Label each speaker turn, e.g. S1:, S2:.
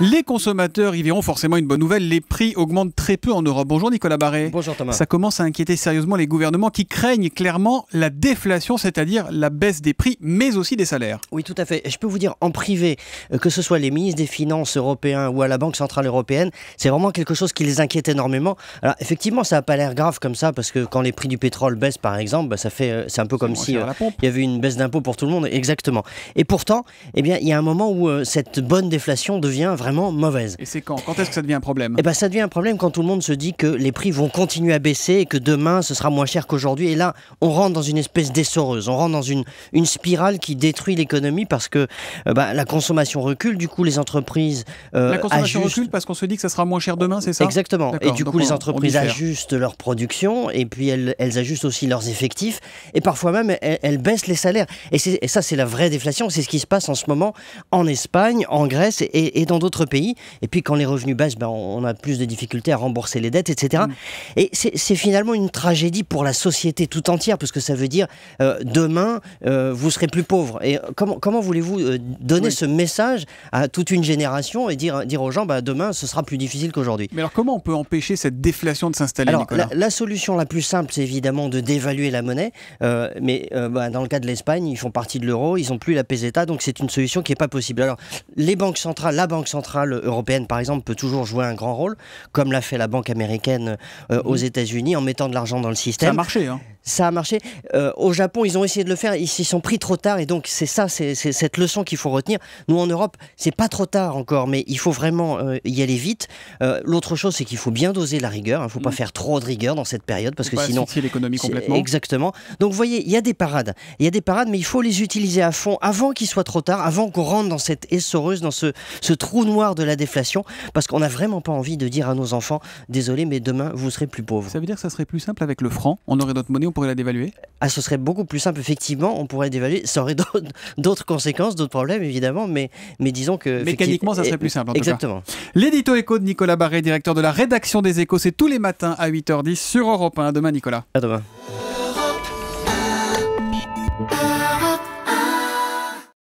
S1: Les consommateurs y verront forcément une bonne nouvelle. Les prix augmentent très peu en Europe. Bonjour Nicolas Barré. Bonjour Thomas. Ça commence à inquiéter sérieusement les gouvernements qui craignent clairement la déflation, c'est-à-dire la baisse des prix, mais aussi des salaires. Oui, tout à fait. Je peux vous dire en privé, euh, que ce soit les ministres des Finances européens
S2: ou à la Banque Centrale Européenne, c'est vraiment quelque chose qui les inquiète énormément. Alors effectivement, ça n'a pas l'air grave comme ça, parce que quand les prix du pétrole baissent, par exemple, bah, ça fait, euh, c'est un peu comme si euh, il y avait une baisse d'impôts pour tout le monde. Exactement. Et pourtant, eh bien, il y a un moment où cette bonne déflation devient vraiment mauvaise.
S1: Et c'est quand Quand est-ce que ça devient un problème
S2: Eh bien ça devient un problème quand tout le monde se dit que les prix vont continuer à baisser et que demain ce sera moins cher qu'aujourd'hui. Et là, on rentre dans une espèce d'essoreuse, on rentre dans une, une spirale qui détruit l'économie parce que euh, bah, la consommation recule, du coup les entreprises... Euh, la consommation recule
S1: parce qu'on se dit que ça sera moins cher demain, c'est ça Exactement. Et du coup les entreprises ajustent
S2: leur production et puis elles, ajustent aussi leurs effectifs et parfois même elles, baissent les salaires. Et, ça c'est la vraie déflation, c'est ce qui se passe en ce moment en Espagne, en Grèce et, et dans d'autres pays. Et puis quand les revenus baissent, ben, on a plus de difficultés à rembourser les dettes, etc. Et mm. c'est finalement une tragédie pour la société tout entière, parce que ça veut dire euh, demain, euh, vous serez plus pauvre. Et euh, comment, comment voulez-vous donner ce message à toute une génération et dire, dire aux gens, ben, demain, ce sera plus
S1: difficile qu'aujourd'hui Mais alors comment on peut empêcher cette déflation de s'installer la,
S2: la, solution la plus simple, c'est évidemment de dévaluer la monnaie. mais bah, dans le cas de l'Espagne, ils font partie de l'euro, ils n'ont plus la peseta, donc c'est une solution qui n'est pas possible. Alors, les banques centrales, la Banque centrale, centrale européenne, par exemple, peut toujours jouer un grand rôle, comme l'a fait la banque américaine euh, aux mmh. États-Unis en mettant de l'argent dans le système. Ça a marché, hein ça a marché. Euh, au Japon, ils ont essayé de le faire, ils s'y sont pris trop tard, et donc c'est ça, c'est cette leçon qu'il faut retenir. Nous, en Europe, c'est pas trop tard encore, mais il faut vraiment euh, y aller vite. Euh, l'autre chose, c'est qu'il faut bien doser la rigueur, il hein. ne faut pas mm. faire trop de rigueur dans cette période, parce que sinon... l'économie complètement. Exactement. Donc, vous voyez, il y a des parades. Il y a des parades, mais il faut les utiliser à fond avant qu'il soit trop tard, avant qu'on rentre dans cette essoreuse, dans ce, trou noir de la déflation, parce qu'on n'a vraiment pas envie de dire à nos enfants, désolé, mais demain, vous serez plus pauvres. Ça veut dire que ça serait plus simple avec le franc, on aurait notre monnaie, pourrait la dévaluer ah, ce serait beaucoup plus simple, effectivement, on pourrait dévaluer. Ça aurait
S1: d'autres conséquences, d'autres problèmes, évidemment, mais, mais disons que. Mécaniquement, ça serait plus simple, en Exactement. L'édito écho de Nicolas Barré, directeur de la rédaction des échos, c'est tous les matins à 8h10 sur Europe 1. demain, Nicolas. À demain.